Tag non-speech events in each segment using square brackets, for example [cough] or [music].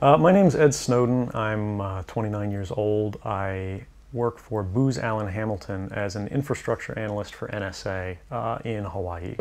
Uh, my name's Ed Snowden. I'm uh, 29 years old. I work for Booz Allen Hamilton as an infrastructure analyst for NSA uh, in Hawaii.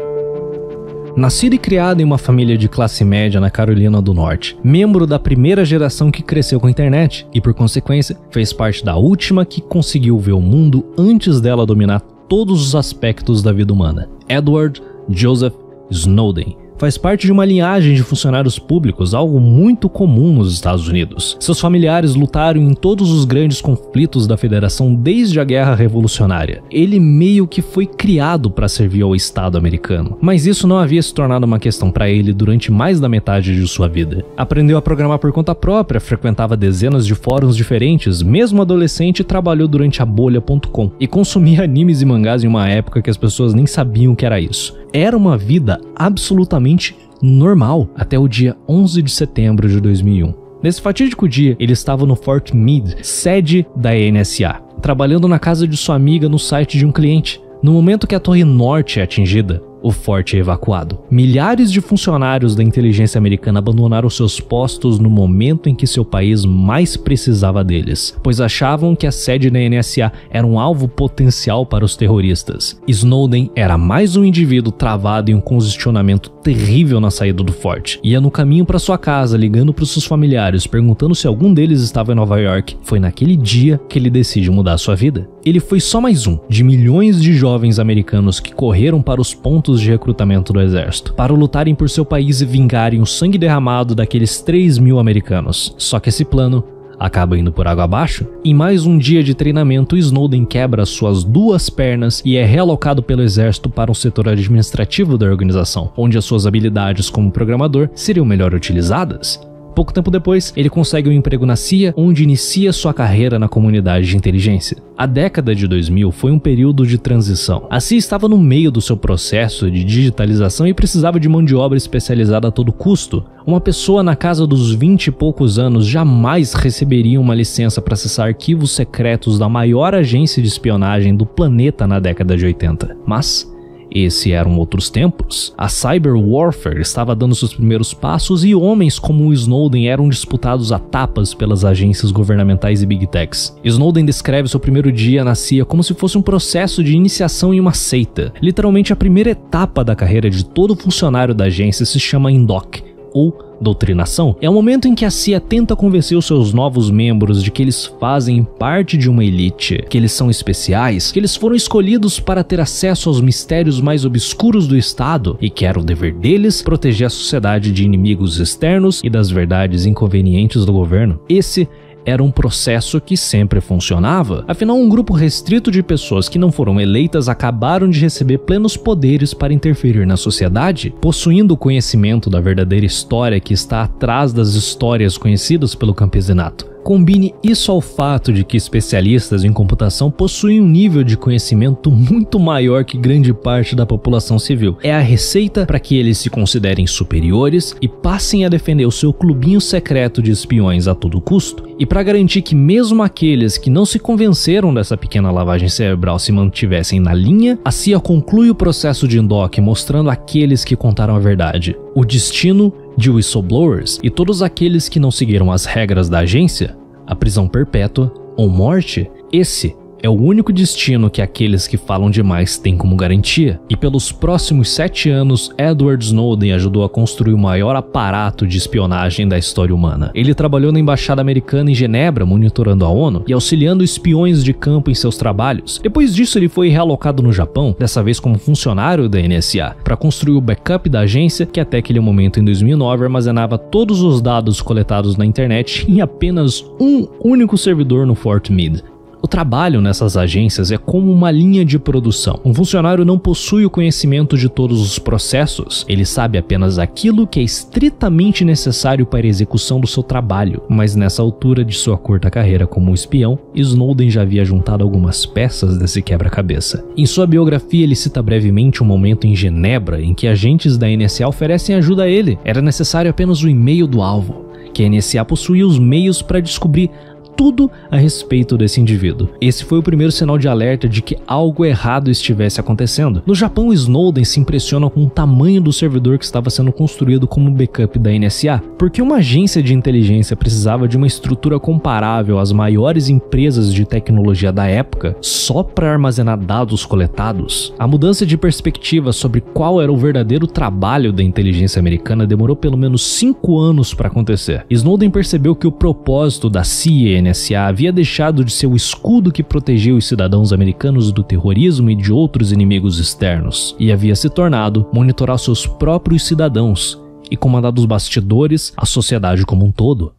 Nascido e criado em uma família de classe média na Carolina do Norte, membro da primeira geração que cresceu com a internet e, por consequência, fez parte da última que conseguiu ver o mundo antes dela dominar todos os aspectos da vida humana: Edward Joseph Snowden faz parte de uma linhagem de funcionários públicos, algo muito comum nos Estados Unidos. Seus familiares lutaram em todos os grandes conflitos da Federação desde a Guerra Revolucionária. Ele meio que foi criado para servir ao Estado americano, mas isso não havia se tornado uma questão para ele durante mais da metade de sua vida. Aprendeu a programar por conta própria, frequentava dezenas de fóruns diferentes, mesmo adolescente trabalhou durante a bolha.com e consumia [laughs] animes e mangás em uma época que as pessoas nem sabiam o que era isso. Era uma vida absolutamente totalmente normal até o dia 11 de setembro de 2001. Nesse fatídico dia, ele estava no Fort Meade, sede da NSA, trabalhando na casa de sua amiga no site de um cliente. No momento que a Torre Norte é atingida, o forte é evacuado. Milhares de funcionários da inteligência americana abandonaram seus postos no momento em que seu país mais precisava deles, pois achavam que a sede da NSA era um alvo potencial para os terroristas. Snowden era mais um indivíduo travado em um congestionamento terrível na saída do forte. Ia no caminho para sua casa, ligando para seus familiares, perguntando se algum deles estava em Nova York. Foi naquele dia que ele decide mudar sua vida. Ele foi só mais um de milhões de jovens americanos que correram para os pontos de recrutamento do exército, para lutarem por seu país e vingarem o sangue derramado daqueles 3 mil americanos. Só que esse plano acaba indo por água abaixo, em mais um dia de treinamento, Snowden quebra suas duas pernas e é realocado pelo exército para um setor administrativo da organização, onde as suas habilidades como programador seriam melhor utilizadas. Pouco tempo depois, ele consegue um emprego na CIA, onde inicia sua carreira na comunidade de inteligência. A década de 2000 foi um período de transição. A CIA estava no meio do seu processo de digitalização e precisava de mão de obra especializada a todo custo. Uma pessoa na casa dos 20 e poucos anos jamais receberia uma licença para acessar arquivos secretos da maior agência de espionagem do planeta na década de 80. Mas esse eram outros tempos. A cyber warfare estava dando seus primeiros passos e homens como Snowden eram disputados a tapas pelas agências governamentais e big techs. Snowden descreve seu primeiro dia na CIA como se fosse um processo de iniciação em uma seita. Literalmente a primeira etapa da carreira de todo funcionário da agência se chama INDOC, ou doutrinação, é o momento em que a CIA tenta convencer os seus novos membros de que eles fazem parte de uma elite, que eles são especiais, que eles foram escolhidos para ter acesso aos mistérios mais obscuros do Estado e que era o dever deles proteger a sociedade de inimigos externos e das verdades inconvenientes do governo. Esse era um processo que sempre funcionava. Afinal, um grupo restrito de pessoas que não foram eleitas acabaram de receber plenos poderes para interferir na sociedade, possuindo o conhecimento da verdadeira história que está atrás das histórias conhecidas pelo campesinato. Combine isso ao fato de que especialistas em computação possuem um nível de conhecimento muito maior que grande parte da população civil. É a receita para que eles se considerem superiores e passem a defender o seu clubinho secreto de espiões a todo custo, e para garantir que mesmo aqueles que não se convenceram dessa pequena lavagem cerebral se mantivessem na linha, a CIA conclui o processo de Indoc mostrando aqueles que contaram a verdade. O destino de whistleblowers e todos aqueles que não seguiram as regras da agência, a prisão perpétua ou morte, esse é o único destino que aqueles que falam demais têm como garantia. E pelos próximos sete anos, Edward Snowden ajudou a construir o maior aparato de espionagem da história humana. Ele trabalhou na embaixada americana em Genebra, monitorando a ONU e auxiliando espiões de campo em seus trabalhos. Depois disso, ele foi realocado no Japão, dessa vez como funcionário da NSA, para construir o backup da agência, que até aquele momento, em 2009, armazenava todos os dados coletados na internet em apenas um único servidor no Fort Meade. O trabalho nessas agências é como uma linha de produção. Um funcionário não possui o conhecimento de todos os processos, ele sabe apenas aquilo que é estritamente necessário para a execução do seu trabalho. Mas nessa altura de sua curta carreira como espião, Snowden já havia juntado algumas peças desse quebra-cabeça. Em sua biografia, ele cita brevemente um momento em Genebra em que agentes da NSA oferecem ajuda a ele. Era necessário apenas o e-mail do alvo que a NSA possuía os meios para descobrir tudo a respeito desse indivíduo. Esse foi o primeiro sinal de alerta de que algo errado estivesse acontecendo. No Japão, Snowden se impressiona com o tamanho do servidor que estava sendo construído como backup da NSA, porque uma agência de inteligência precisava de uma estrutura comparável às maiores empresas de tecnologia da época só para armazenar dados coletados. A mudança de perspectiva sobre qual era o verdadeiro trabalho da inteligência americana demorou pelo menos cinco anos para acontecer. Snowden percebeu que o propósito da CIA NSA havia deixado de ser o escudo que protegia os cidadãos americanos do terrorismo e de outros inimigos externos, e havia se tornado monitorar seus próprios cidadãos e comandar dos bastidores a sociedade como um todo.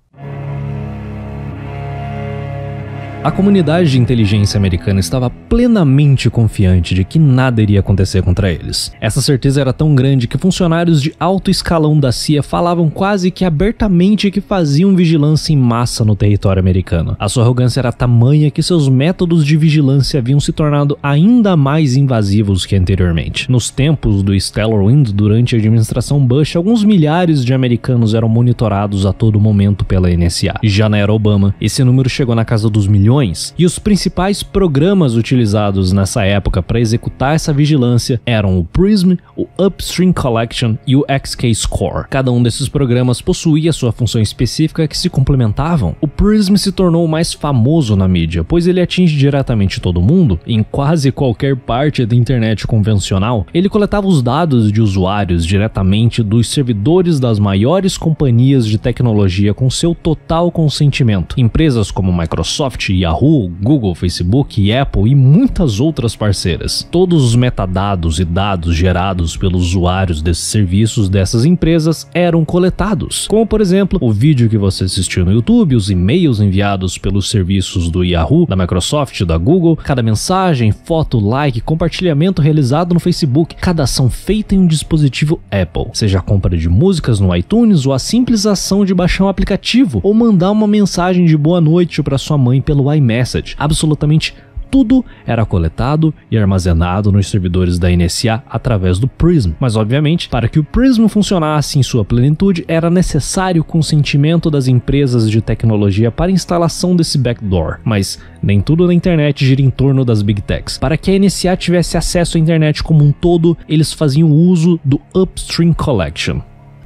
A comunidade de inteligência americana estava plenamente confiante de que nada iria acontecer contra eles. Essa certeza era tão grande que funcionários de alto escalão da CIA falavam quase que abertamente que faziam vigilância em massa no território americano. A sua arrogância era tamanha que seus métodos de vigilância haviam se tornado ainda mais invasivos que anteriormente. Nos tempos do Stellar Wind, durante a administração Bush, alguns milhares de americanos eram monitorados a todo momento pela NSA. Já na era Obama, esse número chegou na casa dos milhões milhões, e os principais programas utilizados nessa época para executar essa vigilância eram o Prism, o Upstream Collection e o XK Score. Cada um desses programas possuía sua função específica que se complementavam. O Prism se tornou o mais famoso na mídia, pois ele atinge diretamente todo mundo, em quase qualquer parte da internet convencional. Ele coletava os dados de usuários diretamente dos servidores das maiores companhias de tecnologia com seu total consentimento. Empresas como Microsoft, Yahoo, Google, Facebook e Apple e muitas outras parceiras. Todos os metadados e dados gerados pelos usuários desses serviços dessas empresas eram coletados, como por exemplo o vídeo que você assistiu no YouTube, os e-mails enviados pelos serviços do Yahoo, da Microsoft, da Google, cada mensagem, foto, like, compartilhamento realizado no Facebook, cada ação feita em um dispositivo Apple, seja a compra de músicas no iTunes ou a simples ação de baixar um aplicativo ou mandar uma mensagem de boa noite para sua mãe pelo iMessage. Absolutamente tudo era coletado e armazenado nos servidores da NSA através do Prism. Mas, obviamente, para que o Prism funcionasse em sua plenitude, era necessário o consentimento das empresas de tecnologia para a instalação desse backdoor. Mas nem tudo na internet gira em torno das Big Techs. Para que a NSA tivesse acesso à internet como um todo, eles faziam uso do Upstream Collection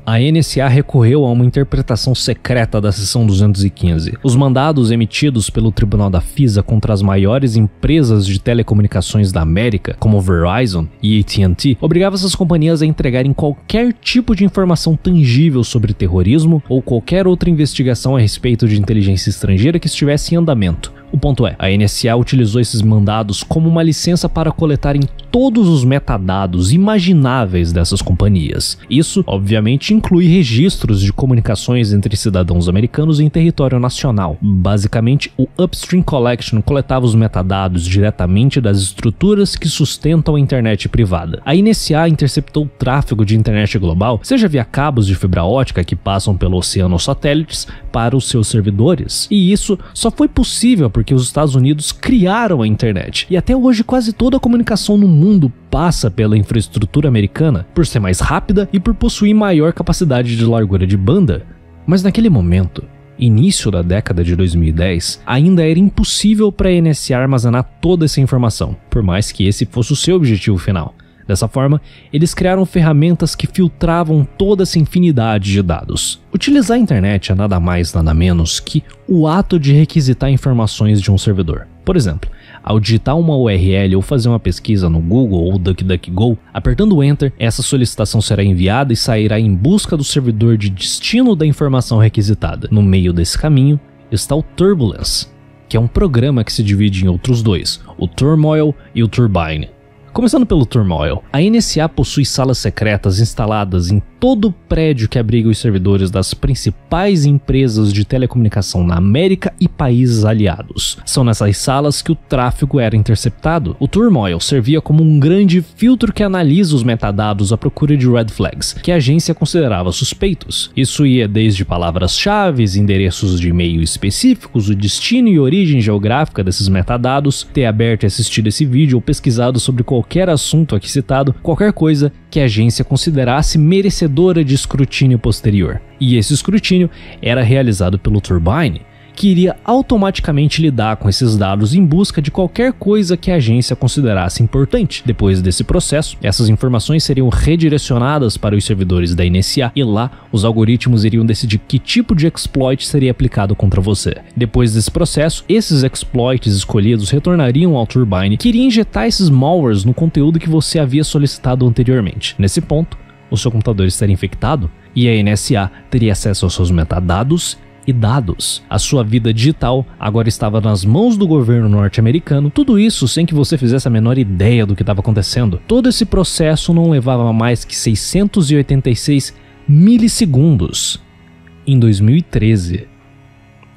a NSA recorreu a uma interpretação secreta da seção 215. Os mandados emitidos pelo Tribunal da FISA contra as maiores empresas de telecomunicações da América, como Verizon e AT&T, obrigavam essas companhias a entregarem qualquer tipo de informação tangível sobre terrorismo ou qualquer outra investigação a respeito de inteligência estrangeira que estivesse em andamento. O ponto é, a NSA utilizou esses mandados como uma licença para coletarem todos os metadados imagináveis dessas companhias. Isso, obviamente, inclui registros de comunicações entre cidadãos americanos em território nacional. Basicamente, o Upstream Collection coletava os metadados diretamente das estruturas que sustentam a internet privada. A NSA interceptou o tráfego de internet global, seja via cabos de fibra ótica que passam pelo oceano ou satélites, para os seus servidores. E isso só foi possível porque porque os Estados Unidos criaram a internet. E até hoje quase toda a comunicação no mundo passa pela infraestrutura americana, por ser mais rápida e por possuir maior capacidade de largura de banda. Mas naquele momento, início da década de 2010, ainda era impossível para a NSA armazenar toda essa informação, por mais que esse fosse o seu objetivo final. Dessa forma, eles criaram ferramentas que filtravam toda essa infinidade de dados. Utilizar a internet é nada mais nada menos que o ato de requisitar informações de um servidor. Por exemplo, ao digitar uma URL ou fazer uma pesquisa no Google ou DuckDuckGo, apertando Enter, essa solicitação será enviada e sairá em busca do servidor de destino da informação requisitada. No meio desse caminho está o Turbulence, que é um programa que se divide em outros dois, o Turmoil e o Turbine. Começando pelo Turmoil, a NSA possui salas secretas instaladas em todo o prédio que abriga os servidores das principais empresas de telecomunicação na América e países aliados. São nessas salas que o tráfego era interceptado. O Turmoil servia como um grande filtro que analisa os metadados à procura de red flags, que a agência considerava suspeitos. Isso ia desde palavras-chave, endereços de e-mail específicos, o destino e origem geográfica desses metadados, ter aberto e assistido esse vídeo ou pesquisado sobre qual qualquer assunto aqui citado qualquer coisa que a agência considerasse merecedora de escrutínio posterior. E esse escrutínio era realizado pelo Turbine, que iria automaticamente lidar com esses dados em busca de qualquer coisa que a agência considerasse importante. Depois desse processo, essas informações seriam redirecionadas para os servidores da NSA e lá os algoritmos iriam decidir que tipo de exploit seria aplicado contra você. Depois desse processo, esses exploits escolhidos retornariam ao Turbine, que iria injetar esses malwares no conteúdo que você havia solicitado anteriormente. Nesse ponto, o seu computador estaria infectado e a NSA teria acesso aos seus metadados e dados. A sua vida digital agora estava nas mãos do governo norte-americano, tudo isso sem que você fizesse a menor ideia do que estava acontecendo. Todo esse processo não levava mais que 686 milissegundos. Em 2013,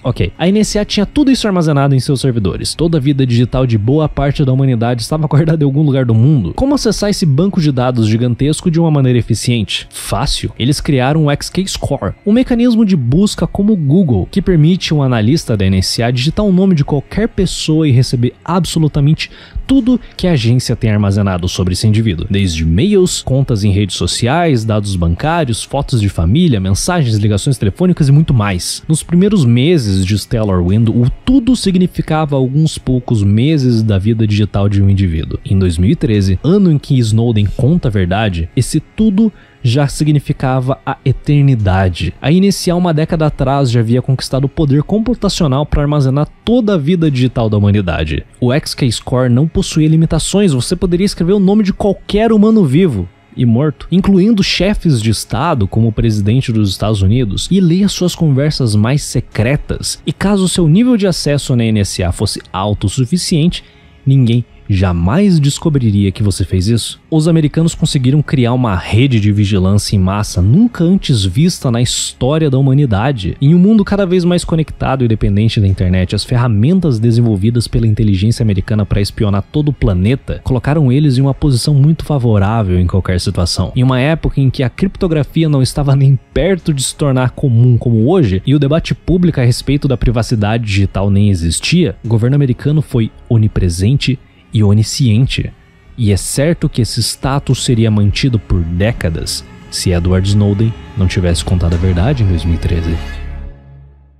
Ok. A NSA tinha tudo isso armazenado em seus servidores. Toda a vida digital de boa parte da humanidade estava [laughs] guardada em algum lugar do mundo. Como acessar esse banco de dados gigantesco de uma maneira eficiente? Fácil. Eles criaram o XK-Score, um mecanismo de busca como o Google, que permite um analista da NSA digitar o nome de qualquer pessoa e receber absolutamente tudo que a agência tem armazenado sobre esse indivíduo, desde e-mails, contas em redes sociais, dados bancários, fotos de família, mensagens, ligações telefônicas e muito mais. Nos primeiros meses meses de Stellar Wind, o tudo significava alguns poucos meses da vida digital de um indivíduo. Em 2013, ano em que Snowden conta a verdade, esse tudo já significava a eternidade. A inicial uma década atrás já havia conquistado o poder computacional para armazenar toda a vida digital da humanidade. O XK-Score não possuía limitações, você poderia escrever o nome de qualquer humano vivo, e morto, incluindo chefes de Estado, como o presidente dos Estados Unidos, e ler suas conversas mais secretas. E caso seu nível de acesso na NSA fosse alto o suficiente, ninguém jamais descobriria que você fez isso, os americanos conseguiram criar uma rede de vigilância em massa nunca antes vista na história da humanidade. Em um mundo cada vez mais conectado e dependente da internet, as ferramentas desenvolvidas pela inteligência americana para espionar todo o planeta colocaram eles em uma posição muito favorável em qualquer situação. Em uma época em que a criptografia não estava nem perto de se tornar comum como hoje e o debate público a respeito da privacidade digital nem existia, o governo americano foi onipresente e onisciente, e é certo que esse status seria mantido por décadas se Edward Snowden não tivesse contado a verdade em 2013.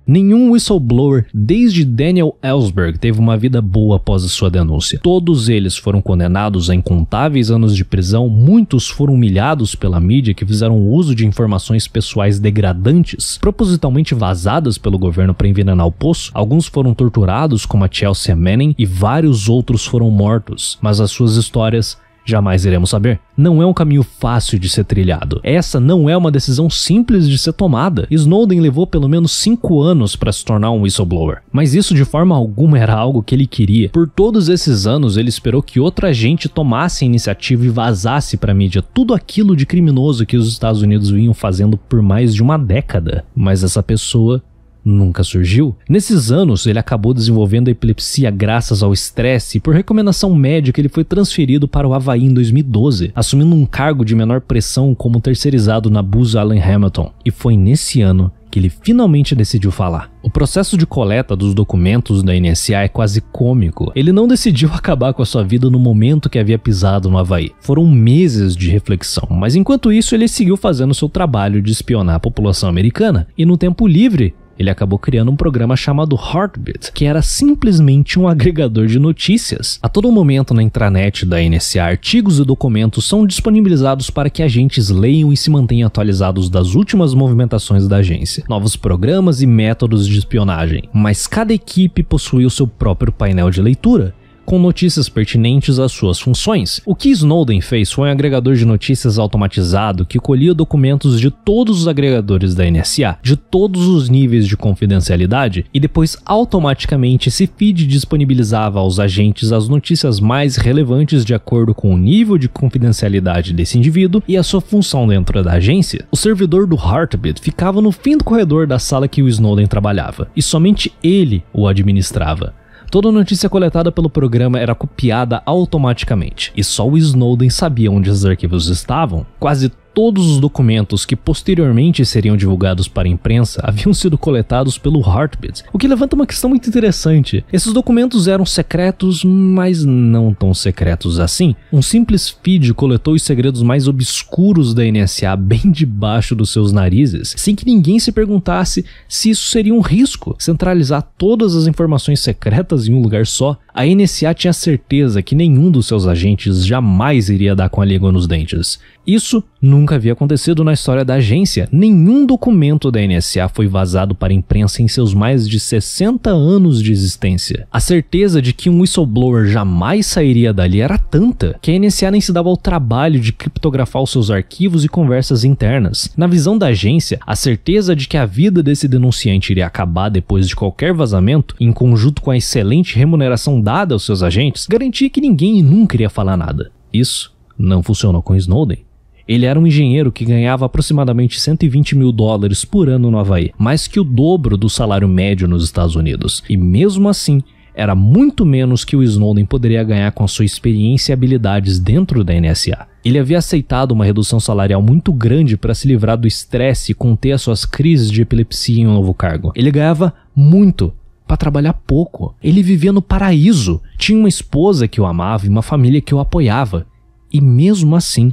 Nenhum whistleblower desde Daniel Ellsberg teve uma vida boa após a sua denúncia. Todos eles foram condenados a incontáveis anos de prisão, muitos foram humilhados pela mídia que fizeram uso de informações pessoais degradantes, propositalmente vazadas pelo governo para envenenar o poço. Alguns foram torturados, como a Chelsea Manning, e vários outros foram mortos, mas as suas histórias jamais iremos saber. Não é um caminho fácil de ser trilhado. Essa não é uma decisão simples de ser tomada. Snowden levou pelo menos cinco anos para se tornar um whistleblower, mas isso de forma alguma era algo que ele queria. Por todos esses anos, ele esperou que outra gente tomasse a iniciativa e vazasse para a mídia tudo aquilo de criminoso que os Estados Unidos vinham fazendo por mais de uma década. Mas essa pessoa nunca surgiu. Nesses anos, ele acabou desenvolvendo a epilepsia graças ao estresse e por recomendação médica ele foi transferido para o Havaí em 2012, assumindo um cargo de menor pressão como terceirizado na Buzz Allen Hamilton. E foi nesse ano que ele finalmente decidiu falar. O processo de coleta dos documentos da NSA é quase cômico. Ele não decidiu [laughs] acabar com a sua vida no momento que havia pisado no Havaí. Foram meses de reflexão, mas enquanto isso ele seguiu fazendo seu trabalho de espionar a população americana e no tempo livre ele acabou criando um programa chamado Heartbeat, que era simplesmente um agregador de notícias. A todo momento na intranet da NSA, artigos e documentos são disponibilizados para que agentes leiam e se mantenham atualizados das últimas movimentações da agência, novos programas e métodos de espionagem. Mas cada equipe possuía o seu próprio painel de leitura com notícias pertinentes às suas funções. O que Snowden fez foi um agregador de notícias automatizado que colhia documentos de todos os agregadores da NSA, de todos os níveis de confidencialidade, e depois automaticamente esse feed disponibilizava aos agentes as notícias mais relevantes de acordo com o nível de confidencialidade desse indivíduo e a sua função dentro da agência. O servidor do Heartbeat ficava no fim do corredor da sala que o Snowden trabalhava, e somente ele o administrava. Toda notícia coletada pelo programa era copiada automaticamente, e só o Snowden sabia onde os arquivos estavam. Quase todos os documentos que posteriormente seriam divulgados para a imprensa haviam sido coletados pelo Heartbeat, o que levanta uma questão muito interessante. Esses documentos eram secretos, mas não tão secretos assim. Um simples feed coletou os segredos mais obscuros da NSA bem debaixo dos seus narizes, sem que ninguém se perguntasse se isso seria um risco. Centralizar todas as informações secretas em um lugar só, a NSA tinha certeza que nenhum dos seus agentes jamais iria dar com a língua nos dentes. Isso nunca havia acontecido na história da agência. Nenhum documento da NSA foi vazado para a imprensa em seus mais de 60 anos de existência. A certeza de que um whistleblower jamais sairia dali era tanta que a NSA nem se dava ao trabalho de criptografar os seus arquivos e conversas internas. Na visão da agência, a certeza de que a vida desse denunciante iria acabar depois de qualquer vazamento, em conjunto com a excelente remuneração dada aos seus agentes, garantia que ninguém nunca iria falar nada. Isso não funcionou com Snowden. Ele era um engenheiro que ganhava aproximadamente 120 mil dólares por ano no Havaí, mais que o dobro do salário médio nos Estados Unidos. E mesmo assim, era muito menos que o Snowden poderia ganhar com a sua experiência e habilidades dentro da NSA. Ele havia aceitado uma redução salarial muito grande para se livrar do estresse e conter as suas crises de epilepsia em um novo cargo. Ele ganhava muito para trabalhar pouco. Ele vivia no paraíso, tinha uma esposa que o amava e uma família que o apoiava. E mesmo assim,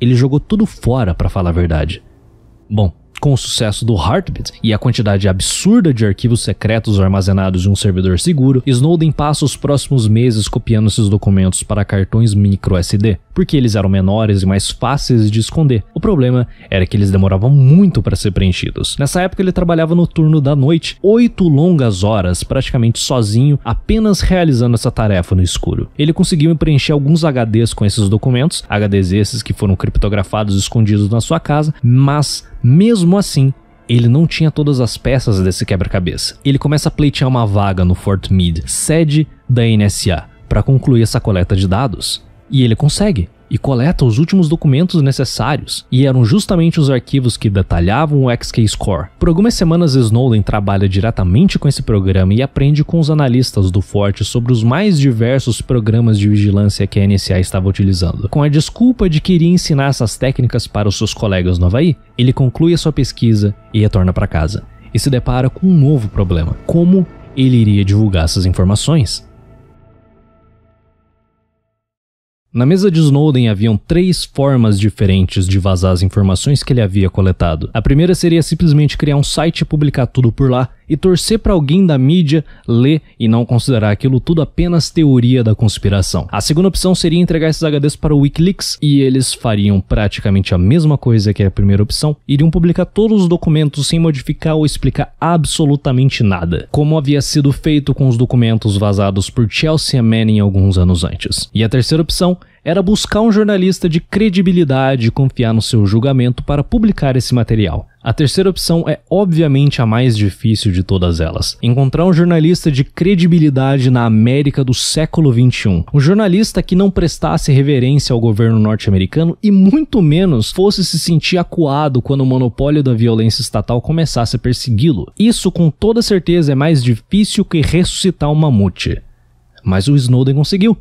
ele jogou tudo fora, para falar a verdade. Bom, com o sucesso do Heartbeat e a quantidade absurda de arquivos secretos armazenados em um servidor seguro, Snowden passa os próximos meses copiando esses documentos para cartões micro SD, porque eles eram menores e mais fáceis de esconder. O problema era que eles demoravam muito para ser preenchidos. Nessa época ele trabalhava no turno da noite, oito longas horas, praticamente sozinho, apenas realizando essa tarefa no escuro. Ele conseguiu preencher alguns HDs com esses documentos, HDs esses que foram criptografados escondidos na sua casa, mas mesmo mesmo assim, ele não tinha todas as peças desse quebra-cabeça. Ele começa a pleitear uma vaga no Fort Meade, sede da NSA, para concluir essa coleta de dados, e ele consegue e coleta os últimos documentos necessários, e eram justamente os arquivos que detalhavam o XK-Score. Por algumas semanas, Snowden trabalha diretamente com esse programa e aprende com os analistas do Forte sobre os mais diversos programas de vigilância que a NSA estava utilizando. Com a desculpa de que iria ensinar essas técnicas para os seus colegas no Havaí, ele conclui a sua pesquisa e retorna para casa. E se depara com um novo problema: como ele iria divulgar essas informações? Na mesa de Snowden haviam três formas diferentes de vazar as informações que ele havia coletado. A primeira seria simplesmente criar um site e publicar tudo por lá, e torcer para alguém da mídia ler e não considerar aquilo tudo apenas teoria da conspiração. A segunda opção seria entregar esses HDs para o Wikileaks e eles fariam praticamente a mesma coisa que a primeira opção, iriam publicar todos os documentos sem modificar ou explicar absolutamente nada, como havia sido feito com os documentos vazados por Chelsea Manning alguns anos antes. E a terceira opção era buscar um jornalista de credibilidade e confiar no seu julgamento para publicar esse material. A terceira opção é obviamente a mais difícil de todas elas. Encontrar um jornalista de credibilidade na América do século XXI. Um jornalista que não prestasse reverência ao governo norte-americano e muito menos fosse se sentir acuado quando o monopólio da violência estatal começasse a persegui-lo. Isso com toda certeza é mais difícil que ressuscitar um mamute. Mas o Snowden conseguiu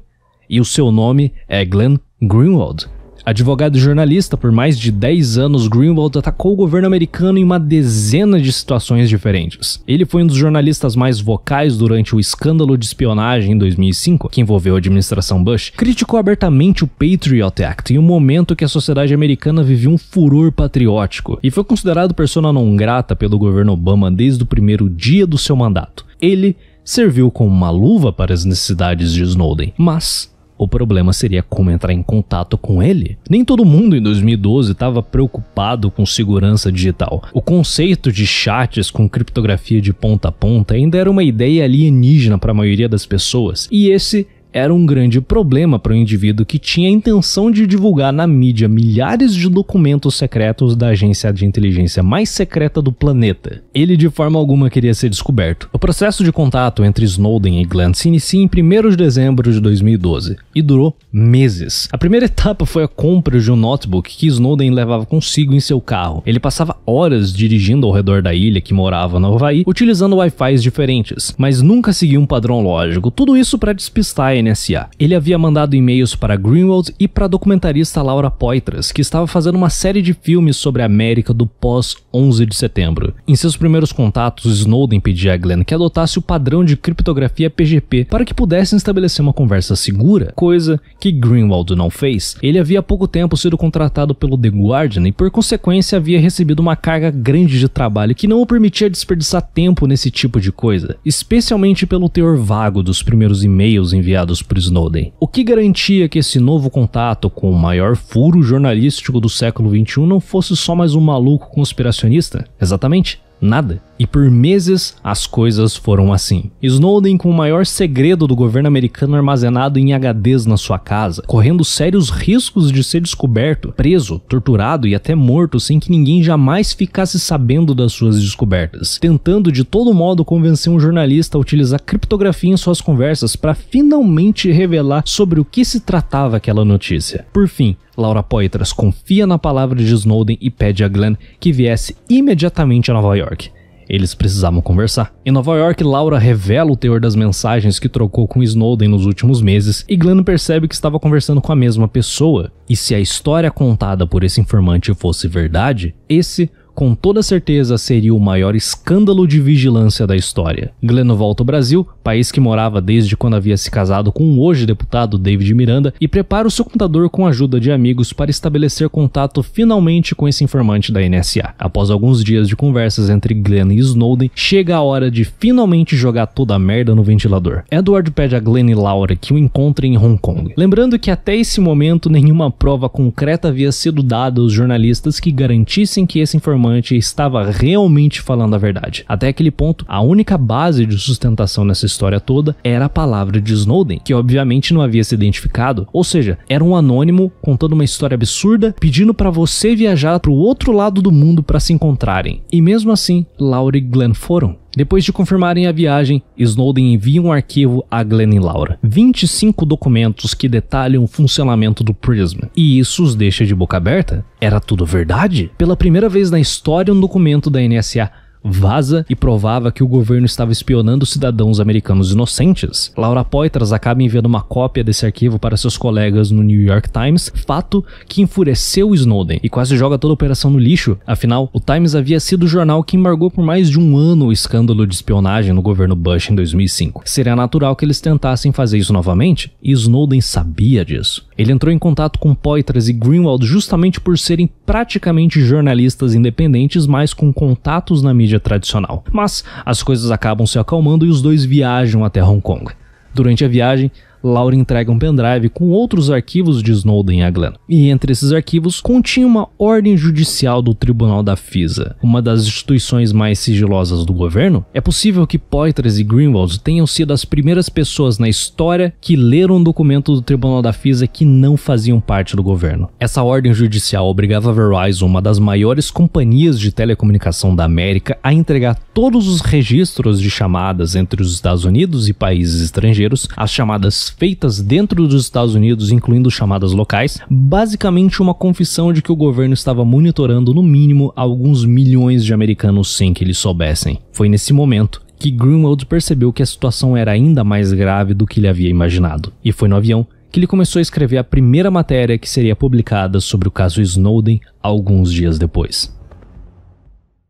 e o seu nome é Glenn Greenwald. Advogado e jornalista por mais de 10 anos, Greenwald atacou o governo americano em uma dezena de situações diferentes. Ele foi um dos jornalistas mais vocais durante o escândalo de espionagem em 2005, que envolveu a administração Bush. Criticou abertamente o Patriot Act em um momento que a sociedade americana vivia um furor patriótico e foi considerado persona não grata pelo governo Obama desde o primeiro dia do seu mandato. Ele serviu como uma luva para as necessidades de Snowden, mas o problema seria como entrar em contato com ele. Nem todo mundo em 2012 estava preocupado com segurança digital. O conceito de chats com criptografia de ponta a ponta ainda era uma ideia alienígena para a maioria das pessoas, e esse era um grande problema para o indivíduo que tinha a intenção de divulgar na mídia milhares de documentos secretos da agência de inteligência mais secreta do planeta. Ele de forma alguma queria ser descoberto. O processo de contato entre Snowden e Glenn se inicia em 1 de dezembro de 2012 e durou meses. A primeira etapa foi a compra de um notebook que Snowden levava consigo em seu carro. Ele passava horas dirigindo ao redor da ilha que morava no Havaí, utilizando Wi-Fi diferentes, mas nunca seguia um padrão lógico. Tudo isso para despistar NSA. Ele havia mandado e-mails para Greenwald e para a documentarista Laura Poitras, que estava fazendo uma série de filmes sobre a América do pós-11 de setembro. Em seus primeiros contatos, Snowden pedia a Glenn que adotasse o padrão de criptografia PGP para que pudessem estabelecer uma conversa segura, coisa que Greenwald não fez. Ele havia há pouco tempo sido contratado pelo The Guardian e, por consequência, havia recebido uma carga grande de trabalho que não o permitia desperdiçar tempo nesse tipo de coisa, especialmente pelo teor vago dos primeiros e-mails enviados revelados por Snowden. O que garantia que esse novo contato com o maior furo jornalístico do século XXI não fosse só mais um maluco conspiracionista? Exatamente, nada. E por meses as coisas foram assim. Snowden com o maior segredo do governo americano armazenado em HDs na sua casa, correndo sérios riscos de ser descoberto, preso, torturado e até morto sem que ninguém jamais ficasse sabendo das suas descobertas, tentando de todo modo convencer um jornalista a utilizar criptografia em suas conversas para finalmente revelar sobre o que se tratava aquela notícia. Por fim, Laura Poitras confia na palavra de Snowden e pede a Glenn que viesse imediatamente a Nova York. Eles precisavam conversar. Em Nova York, Laura revela o teor das mensagens que trocou com Snowden nos últimos meses e Glenn percebe que estava conversando com a mesma pessoa. E se a história contada por esse informante fosse verdade, esse com toda certeza seria o maior escândalo de vigilância da história. Glenn volta ao Brasil, país que morava desde quando havia se casado com o hoje deputado David Miranda, e prepara o seu computador com a ajuda de amigos para estabelecer contato finalmente com esse informante da NSA. Após alguns dias de conversas entre Glenn e Snowden, chega a hora de finalmente jogar toda a merda no ventilador. Edward pede a Glenn e Laura que o encontrem em Hong Kong. Lembrando que até esse momento nenhuma prova concreta havia sido dada aos jornalistas que garantissem que esse informante estava realmente falando a verdade. Até aquele ponto, a única base de sustentação nessa história toda era a palavra de Snowden, que obviamente não havia se identificado, ou seja, era um anônimo contando uma história absurda, pedindo para você viajar para o outro lado do mundo para se encontrarem. E mesmo assim, Laura e Glenn foram. Depois de confirmarem a viagem, Snowden envia um arquivo a Glenn e Laura. 25 documentos que detalham o funcionamento do Prism. E isso os deixa de boca aberta? Era tudo verdade? Pela primeira vez na história, um documento da NSA vaza e provava que o governo estava espionando cidadãos americanos inocentes, Laura Poitras acaba enviando uma cópia desse arquivo para seus colegas no New York Times, fato que enfureceu Snowden e quase joga toda a operação no lixo. Afinal, o Times havia sido o jornal que embargou por mais de um ano o escândalo de espionagem no governo Bush em 2005. Seria natural que eles tentassem fazer isso novamente, e Snowden sabia disso. Ele entrou em contato com Poitras e Greenwald justamente por serem praticamente jornalistas independentes, mas com contatos na mídia tradicional. Mas as coisas acabam se acalmando e os dois viajam até Hong Kong. Durante a viagem, Laura entrega um pendrive com outros arquivos de Snowden a Glenn. E entre esses arquivos continha uma ordem judicial do Tribunal da FISA, uma das instituições mais sigilosas do governo. É possível que Poitras e Greenwald tenham sido as primeiras pessoas na história que leram um documento do Tribunal da FISA que não faziam parte do governo. Essa ordem judicial obrigava a Verizon, uma das maiores companhias de telecomunicação da América, a entregar todos os registros de chamadas entre os Estados Unidos e países estrangeiros, as chamadas feitas dentro dos Estados Unidos, incluindo chamadas locais, basicamente uma confissão de que o governo estava monitorando no mínimo alguns milhões de americanos sem que eles soubessem. Foi nesse momento que Greenwald percebeu que a situação era ainda mais grave do que ele havia imaginado. E foi no avião que ele começou a escrever a primeira matéria que seria publicada sobre o caso Snowden alguns dias depois.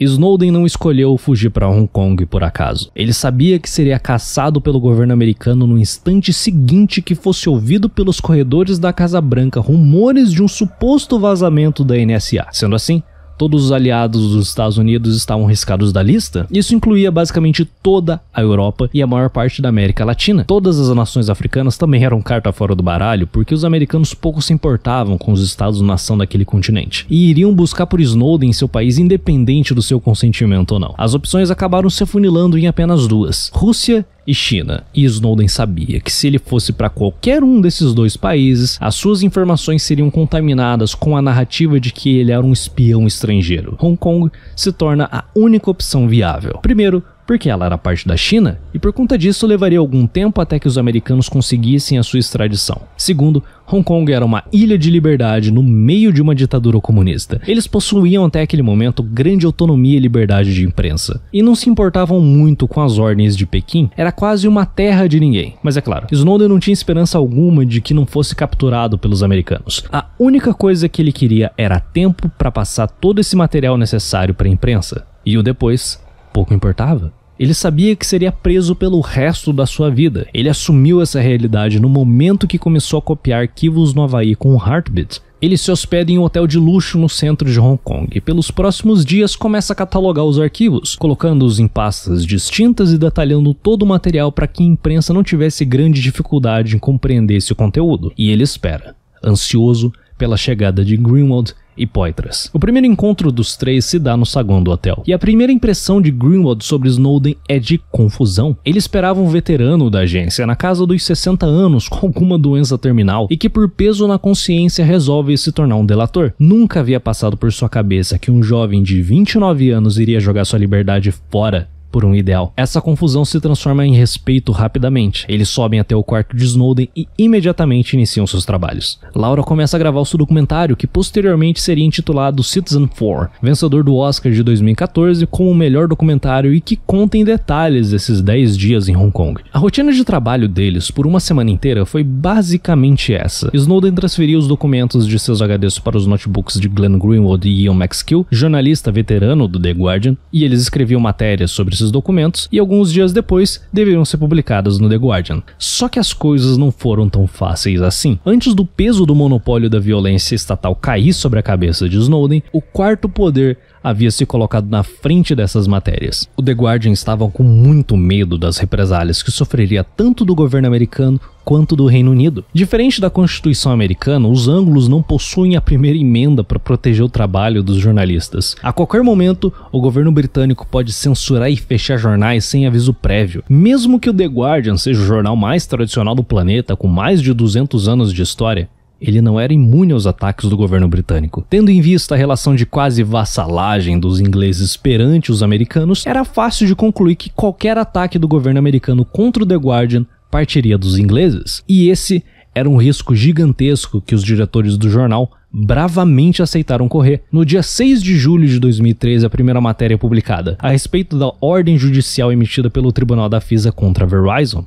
Snowden não escolheu fugir para Hong Kong por acaso. Ele sabia que seria caçado pelo governo americano no instante seguinte que fosse ouvido pelos corredores da Casa Branca rumores de um suposto vazamento da NSA. Sendo assim, todos os aliados dos Estados Unidos estavam riscados da lista, isso incluía basicamente toda a Europa e a maior parte da América Latina. Todas as nações africanas também eram carta fora do baralho, porque os americanos pouco se importavam com os estados-nação daquele continente e iriam buscar por Snowden em seu país independente do seu consentimento ou não. As opções acabaram se afunilando em apenas duas: Rússia e China. E Snowden sabia que se ele fosse para qualquer um desses dois países, as suas informações seriam contaminadas com a narrativa de que ele era um espião estrangeiro. Hong Kong se torna a única opção viável. Primeiro, porque ela era parte da China e por conta disso levaria algum tempo até que os americanos conseguissem a sua extradição. Segundo, Hong Kong era uma ilha de liberdade no meio de uma ditadura comunista. Eles possuíam até aquele momento grande autonomia e liberdade de imprensa e não se importavam muito com as ordens de Pequim, era quase uma terra de ninguém. Mas é claro, Snowden não tinha esperança alguma de que não fosse capturado pelos americanos. A única coisa que ele queria era tempo para passar todo esse material necessário para a imprensa. E o depois pouco importava. Ele sabia que seria preso pelo resto da sua vida. Ele assumiu essa realidade no momento que começou a copiar arquivos no Havaí com o Heartbeat. Ele se hospeda em um hotel de luxo no centro de Hong Kong e pelos próximos dias começa a catalogar os arquivos, colocando-os em pastas distintas e detalhando todo o material para que a imprensa não tivesse grande dificuldade em compreender esse conteúdo. E ele espera, ansioso pela chegada de Greenwald e Poitras. O primeiro encontro dos três se dá no saguão do hotel. E a primeira impressão de Greenwald sobre Snowden é de confusão. Ele esperava um veterano da agência, na casa dos 60 anos, com alguma doença terminal e que por peso na consciência resolve se tornar um delator. Nunca havia passado por sua cabeça que um jovem de 29 anos iria jogar sua liberdade fora por um ideal. Essa confusão se transforma em respeito rapidamente. Eles sobem até o quarto de Snowden e imediatamente iniciam seus trabalhos. Laura começa a gravar o seu documentário, que posteriormente seria intitulado Citizen 4, vencedor do Oscar de 2014 como o melhor documentário e que conta em detalhes esses 10 dias em Hong Kong. A rotina de trabalho deles por uma semana inteira foi basicamente essa. Snowden transferia os documentos de seus HDs para os notebooks de Glenn Greenwald e Ian McSkill, jornalista veterano do The Guardian, e eles escreviam matérias sobre esses documentos e alguns dias depois deveriam ser publicados no The Guardian. Só que as coisas não foram tão fáceis assim. Antes do peso do monopólio da violência estatal cair sobre a cabeça de Snowden, o quarto poder havia se colocado na frente dessas matérias. O The Guardian estava com muito medo das represálias que sofreria tanto do governo americano quanto do Reino Unido. Diferente da Constituição americana, os ângulos não possuem a primeira emenda para proteger o trabalho dos jornalistas. A qualquer momento, o governo britânico pode censurar e fechar jornais sem aviso prévio. Mesmo que o The Guardian seja o jornal mais tradicional do planeta, com mais de 200 anos de história, ele não era imune aos ataques do governo britânico. Tendo em vista a relação de quase vassalagem dos ingleses perante os americanos, era fácil de concluir que qualquer ataque do governo americano contra o The Guardian partiria dos ingleses, e esse era um risco gigantesco que os diretores do jornal bravamente aceitaram correr. No dia 6 de julho de 2013, a primeira matéria publicada a respeito da ordem judicial emitida pelo Tribunal da FISA contra a Verizon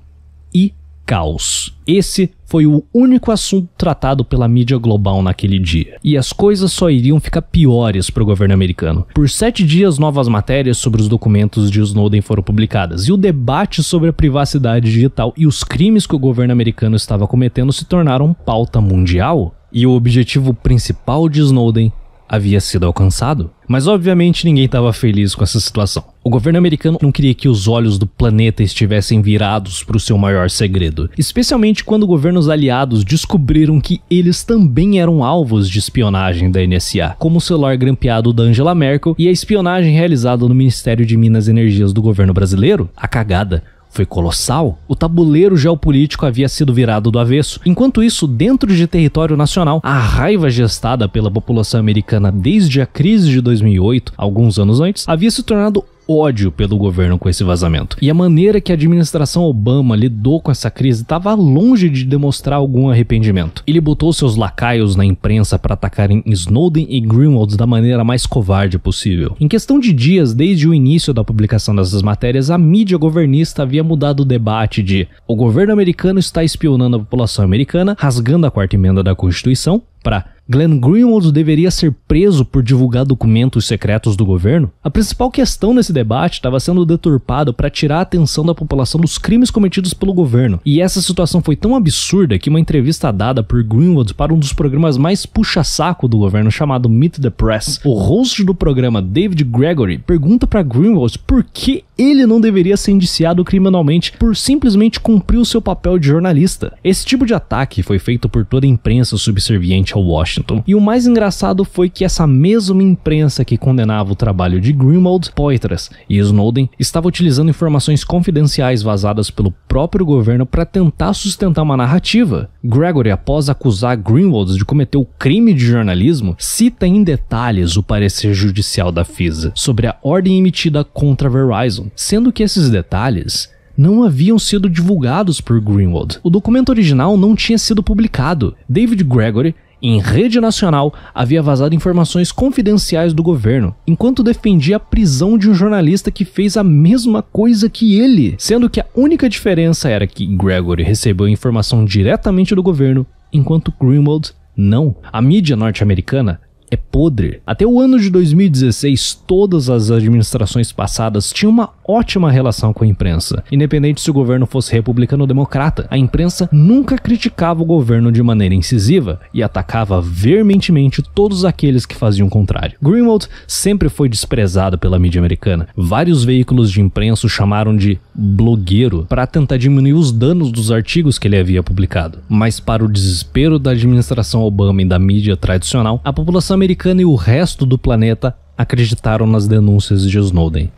e caos. Esse foi o único assunto tratado pela mídia global naquele dia. E as coisas só iriam ficar piores para o governo americano. Por sete dias, novas matérias sobre os documentos de Snowden foram publicadas, e o debate sobre a privacidade digital e os crimes que o governo americano estava cometendo se tornaram pauta mundial. E o objetivo principal de Snowden havia sido alcançado. Mas obviamente ninguém estava feliz com essa situação. O governo americano não queria que os olhos do planeta estivessem virados para o seu maior segredo, especialmente quando governos aliados descobriram que eles também eram alvos de espionagem da NSA, como o celular grampeado da Angela Merkel e a espionagem realizada no Ministério de Minas e Energias do governo brasileiro, a cagada foi colossal, o tabuleiro geopolítico havia sido virado do avesso. Enquanto isso, dentro de território nacional, a raiva gestada pela população americana desde a crise de 2008, alguns anos antes, havia se tornado ódio pelo governo com esse vazamento. E a maneira que a administração Obama lidou com essa crise estava longe de demonstrar algum arrependimento. Ele botou seus lacaios na imprensa para atacarem Snowden e Greenwald da maneira mais covarde possível. Em questão de dias desde o início da publicação dessas matérias, a mídia governista havia mudado o debate de o governo americano está espionando a população americana, rasgando a quarta emenda da Constituição, para Glenn Greenwald deveria ser preso por divulgar documentos secretos do governo? A principal questão nesse debate estava sendo deturpada para tirar a atenção da população dos crimes cometidos pelo governo. E essa situação foi tão absurda que uma entrevista dada por Greenwald para um dos programas mais puxa-saco do governo chamado Meet the Press, o host do programa, David Gregory, pergunta para Greenwald por que ele não deveria ser indiciado criminalmente por simplesmente cumprir o seu papel de jornalista. Esse tipo de ataque foi feito por toda a imprensa subserviente ao Washington Washington. E o mais engraçado foi que essa mesma imprensa que condenava o trabalho de Grimald, Poitras e Snowden estava utilizando informações confidenciais vazadas pelo próprio governo para tentar sustentar uma narrativa. Gregory, após acusar Greenwald de cometer o crime de jornalismo, cita em detalhes o parecer judicial da FISA sobre a ordem emitida contra Verizon, sendo que esses detalhes não haviam sido divulgados por Greenwald. O documento original não tinha sido publicado. David Gregory em rede nacional, havia vazado informações confidenciais do governo, enquanto defendia a prisão de um jornalista que fez a mesma coisa que ele, sendo que a única diferença era que Gregory recebeu informação diretamente do governo, enquanto Greenwald não. A mídia norte-americana é podre. Até o ano de 2016, todas as administrações passadas tinham uma ótima relação com a imprensa. Independente se o governo fosse republicano ou democrata, a imprensa nunca criticava o governo de maneira incisiva e atacava veementemente todos aqueles que faziam o contrário. Greenwald sempre foi desprezado pela mídia americana. Vários veículos de imprensa o chamaram de blogueiro para tentar diminuir os danos dos artigos que ele havia publicado. Mas para o desespero da administração Obama e da mídia tradicional, a população americana e o resto do planeta acreditaram nas denúncias de Snowden.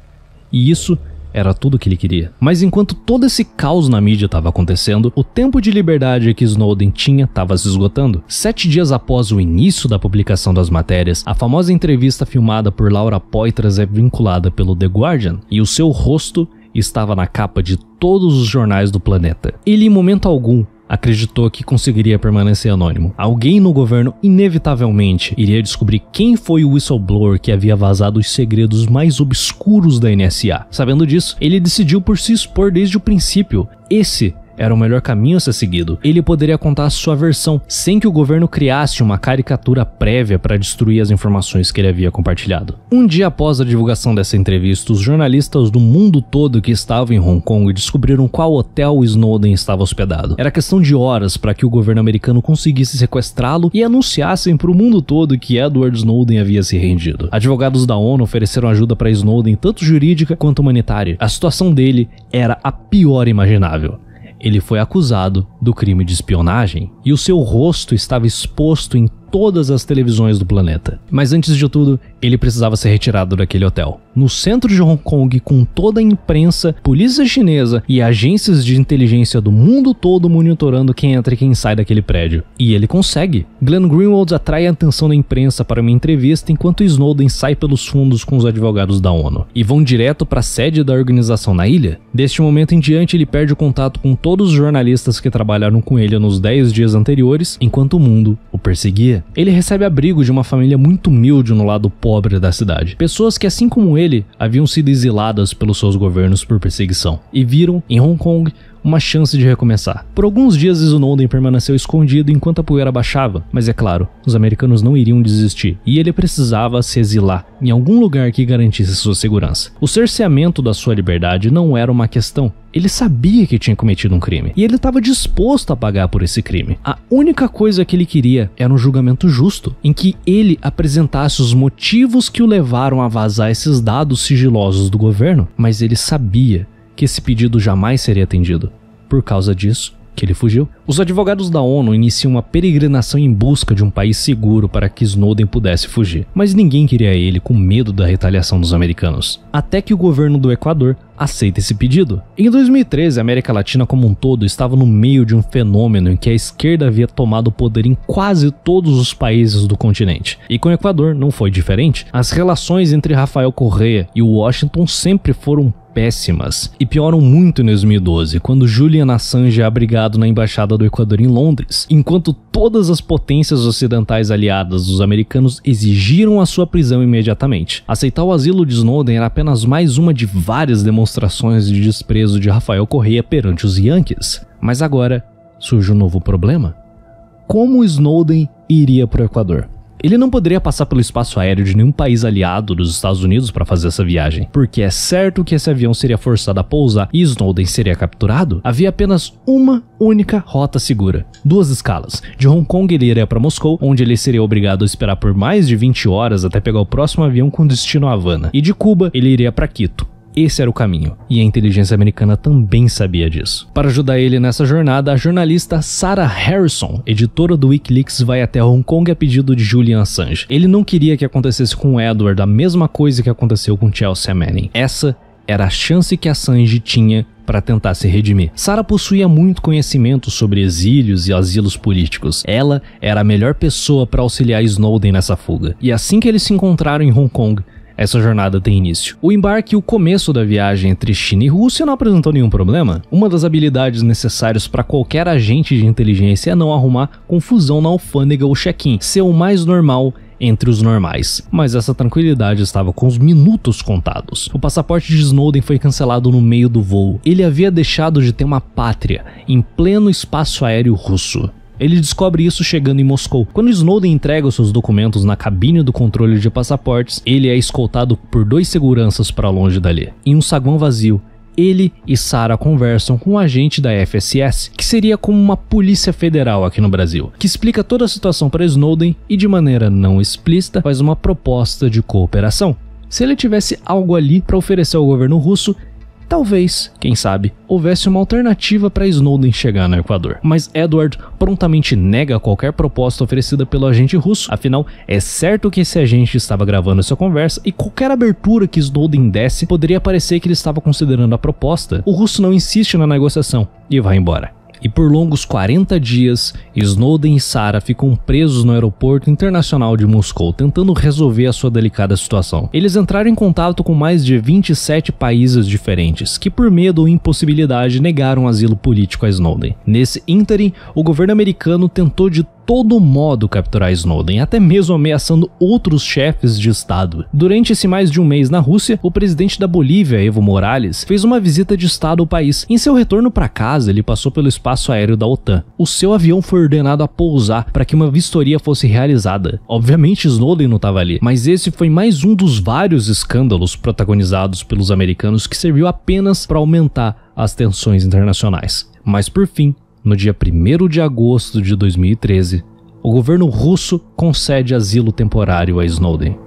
E isso era tudo o que ele queria. Mas enquanto todo esse caos na mídia estava acontecendo, o tempo de liberdade que Snowden tinha estava se esgotando. Sete dias após o início da publicação das matérias, a famosa entrevista filmada por Laura Poitras é vinculada pelo The Guardian e o seu rosto estava na capa de todos os jornais do planeta. Ele, em momento algum, acreditou que conseguiria permanecer anônimo. Alguém no governo inevitavelmente iria descobrir quem foi o whistleblower que havia vazado os segredos mais obscuros da NSA. Sabendo disso, ele decidiu por se expor desde o princípio. Esse era o melhor caminho a ser seguido, ele poderia contar sua versão sem que o governo criasse uma caricatura prévia para destruir as informações que ele havia compartilhado. Um dia após a divulgação dessa entrevista, os jornalistas do mundo todo que estavam em Hong Kong descobriram qual hotel Snowden estava hospedado. Era questão de horas para que o governo americano conseguisse sequestrá-lo e anunciassem para o mundo todo que Edward Snowden havia se rendido. Advogados da ONU ofereceram ajuda para Snowden tanto jurídica quanto humanitária. A situação dele era a pior imaginável. Ele foi acusado do crime de espionagem e o seu rosto estava exposto em todas as televisões do planeta. Mas antes de tudo, ele precisava ser retirado daquele hotel. No centro de Hong Kong, com toda a imprensa, polícia chinesa e agências de inteligência do mundo todo monitorando quem entra e quem sai daquele prédio. E ele consegue. Glenn Greenwald atrai a atenção da imprensa para uma entrevista enquanto Snowden sai pelos fundos com os advogados da ONU e vão direto para a sede da organização na ilha. Deste momento em diante, ele perde o contato com todos os jornalistas que trabalharam com ele nos 10 dias anteriores, enquanto o mundo perseguia, ele recebe abrigo de uma família muito humilde no lado pobre da cidade. Pessoas que, assim como ele, haviam sido exiladas pelos seus governos por perseguição e viram em Hong Kong uma chance de recomeçar. Por alguns dias, Snowden permaneceu escondido enquanto a poeira baixava, mas é claro, os americanos não iriam desistir e ele precisava se exilar em algum lugar que garantisse sua segurança. O cerceamento da sua liberdade não era uma questão, ele sabia que tinha cometido um crime e ele estava disposto a pagar por esse crime. A única coisa que ele queria era um julgamento justo, em que ele apresentasse os motivos que o levaram a vazar esses dados sigilosos do governo, mas ele sabia que esse pedido jamais seria atendido. Por causa disso, que ele fugiu. Os advogados da ONU iniciam uma peregrinação em busca de um país seguro para que Snowden pudesse fugir, mas ninguém queria ele com medo da retaliação dos americanos. Até que o governo do Equador aceita esse pedido. Em 2013, a América Latina como um todo estava no meio de um fenômeno em que a esquerda havia tomado o poder em quase todos os países do continente. E com o Equador não foi diferente. As relações entre Rafael Correa e Washington sempre foram péssimas e pioram muito em 2012, quando Julian Assange é abrigado na embaixada do Equador em Londres, enquanto todas as potências ocidentais aliadas dos americanos exigiram a sua prisão imediatamente. Aceitar o asilo de Snowden era apenas mais uma de várias demonstrações demonstrações de desprezo de Rafael Correa perante os Yankees. Mas agora surge um novo problema. Como Snowden iria para o Equador? Ele não poderia passar pelo espaço aéreo de nenhum país aliado dos Estados Unidos para fazer essa viagem, porque é certo que esse avião seria forçado a pousar e Snowden seria capturado. Havia apenas uma única rota segura, duas escalas. De Hong Kong ele iria para Moscou, onde ele seria obrigado a esperar por mais de 20 horas até pegar o próximo avião com destino a Havana, e de Cuba ele iria para Quito esse era o caminho, e a inteligência americana também sabia disso. Para ajudar ele nessa jornada, a jornalista Sarah Harrison, editora do Wikileaks, vai até Hong Kong a pedido de Julian Assange. Ele não queria que acontecesse com Edward a mesma coisa que aconteceu com Chelsea Manning. Essa era a chance que Assange tinha para tentar se redimir. Sarah possuía muito conhecimento sobre exílios e asilos políticos. Ela era a melhor pessoa para auxiliar Snowden nessa fuga. E assim que eles se encontraram em Hong Kong, essa jornada tem início. O embarque e o começo da viagem entre China e Rússia não apresentou nenhum problema. Uma das habilidades necessárias para qualquer agente de inteligência é não arrumar confusão na alfândega ou check-in, ser o mais normal entre os normais. Mas essa tranquilidade estava com os minutos contados. O passaporte de Snowden foi cancelado no meio do voo. Ele havia deixado de ter uma pátria em pleno espaço aéreo russo. Ele descobre isso chegando em Moscou. Quando Snowden entrega seus documentos na cabine do controle de passaportes, ele é escoltado por dois seguranças para longe dali. Em um saguão vazio, ele e Sara conversam com um agente da FSS, que seria como uma polícia federal aqui no Brasil, que explica toda a situação para Snowden e, de maneira não explícita, faz uma proposta de cooperação. Se ele tivesse algo ali para oferecer ao governo russo, Talvez, quem sabe, houvesse uma alternativa para Snowden chegar no Equador. Mas Edward prontamente nega qualquer proposta oferecida pelo agente russo, afinal, é certo que esse agente estava gravando essa conversa e qualquer abertura que Snowden desse poderia parecer que ele estava considerando a proposta. O russo não insiste na negociação e vai embora e por longos 40 dias, Snowden e Sara ficam presos no aeroporto internacional de Moscou, tentando resolver a sua delicada situação. Eles entraram em contato com mais de 27 países diferentes, que por medo ou impossibilidade negaram asilo político a Snowden. Nesse ínterim, o governo americano tentou de todo modo capturar Snowden, até mesmo ameaçando outros chefes de Estado. Durante esse mais de um mês na Rússia, o presidente da Bolívia, Evo Morales, fez uma visita de Estado ao país. Em seu retorno para casa, ele passou pelo espaço aéreo da OTAN. O seu avião foi ordenado a pousar para que uma vistoria fosse realizada. Obviamente, Snowden não estava ali, mas esse foi mais um dos vários escândalos protagonizados pelos americanos que serviu apenas para aumentar as tensões internacionais. Mas por fim, no dia 1 de agosto de 2013, o governo russo concede asilo temporário a Snowden.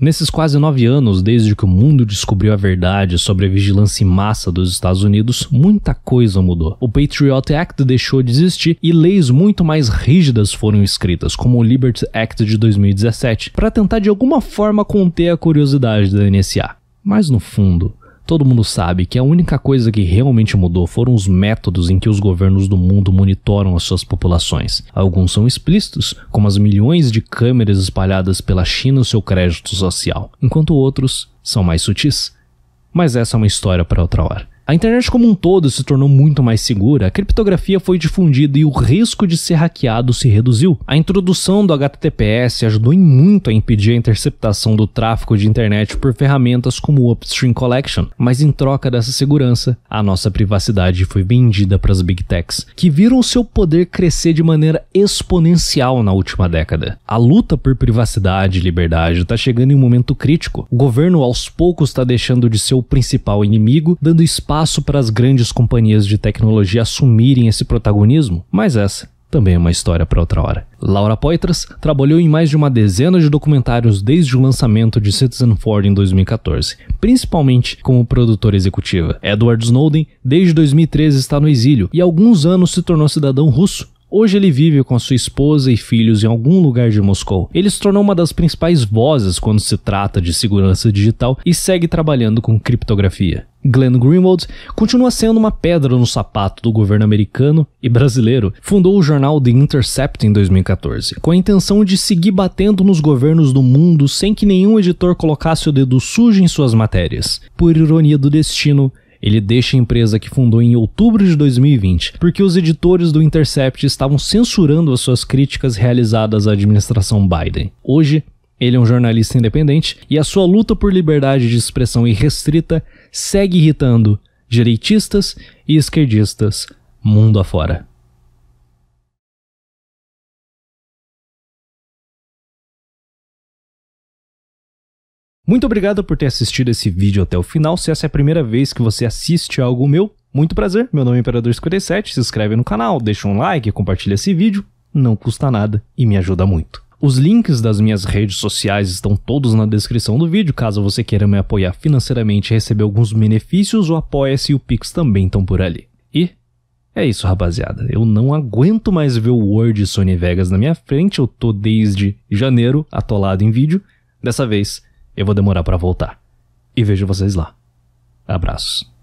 Nesses quase nove anos, desde que o mundo descobriu a verdade sobre a vigilância em massa dos Estados Unidos, muita coisa mudou. O Patriot Act deixou de existir e leis muito mais rígidas foram escritas, como o Liberty Act de 2017, para tentar de alguma forma conter a curiosidade da NSA. Mas no fundo, Todo mundo sabe que a única coisa que realmente mudou foram os métodos em que os governos do mundo monitoram as suas populações. Alguns são explícitos, como as milhões de câmeras espalhadas pela China no seu crédito social, enquanto outros são mais sutis. Mas essa é uma história para outra hora. A internet como um todo se tornou muito mais segura, a criptografia foi difundida e o risco de ser hackeado se reduziu. A introdução do HTTPS ajudou em muito a impedir a interceptação do tráfego de internet por ferramentas como o Upstream Collection, mas em troca dessa segurança, a nossa privacidade foi vendida para as Big Techs, que viram seu poder crescer de maneira exponencial na última década. A luta por privacidade e liberdade está chegando em um momento crítico. O governo aos poucos está deixando de ser o principal inimigo, dando espaço espaço para as grandes companhias de tecnologia assumirem esse protagonismo, mas essa também é uma história para outra hora. Laura Poitras trabalhou em mais de uma dezena de documentários desde o lançamento de Citizen Ford em 2014, principalmente como produtora executiva. Edward Snowden, desde 2013, está no exílio e há alguns anos se tornou cidadão russo Hoje ele vive com sua esposa e filhos em algum lugar de Moscou. Ele se tornou uma das principais vozes quando se trata de segurança digital e segue trabalhando com criptografia. Glenn Greenwald continua sendo uma pedra no sapato do governo americano e brasileiro. Fundou o jornal The Intercept em 2014, com a intenção de seguir batendo nos governos do mundo sem que nenhum editor colocasse o dedo sujo em suas matérias. Por ironia do destino, ele deixa a empresa que fundou em outubro de 2020, porque os editores do Intercept estavam censurando as suas críticas realizadas à administração Biden. Hoje, ele é um jornalista independente e a sua luta por liberdade de expressão irrestrita segue irritando direitistas e esquerdistas mundo afora. Muito obrigado por ter assistido esse vídeo até o final. Se essa é a primeira vez que você assiste algo meu, muito prazer. Meu nome é Imperador57, se inscreve no canal, deixa um like, compartilha esse vídeo. Não custa nada e me ajuda muito. Os links das minhas redes sociais estão todos na descrição do vídeo, caso você queira me apoiar financeiramente e receber alguns benefícios, o Apoia-se e o Pix também estão por ali. E é isso, rapaziada. Eu não aguento mais ver o Word Sony Vegas na minha frente, eu tô desde janeiro atolado em vídeo. Dessa vez eu vou demorar para voltar. E vejo vocês lá. Abraços.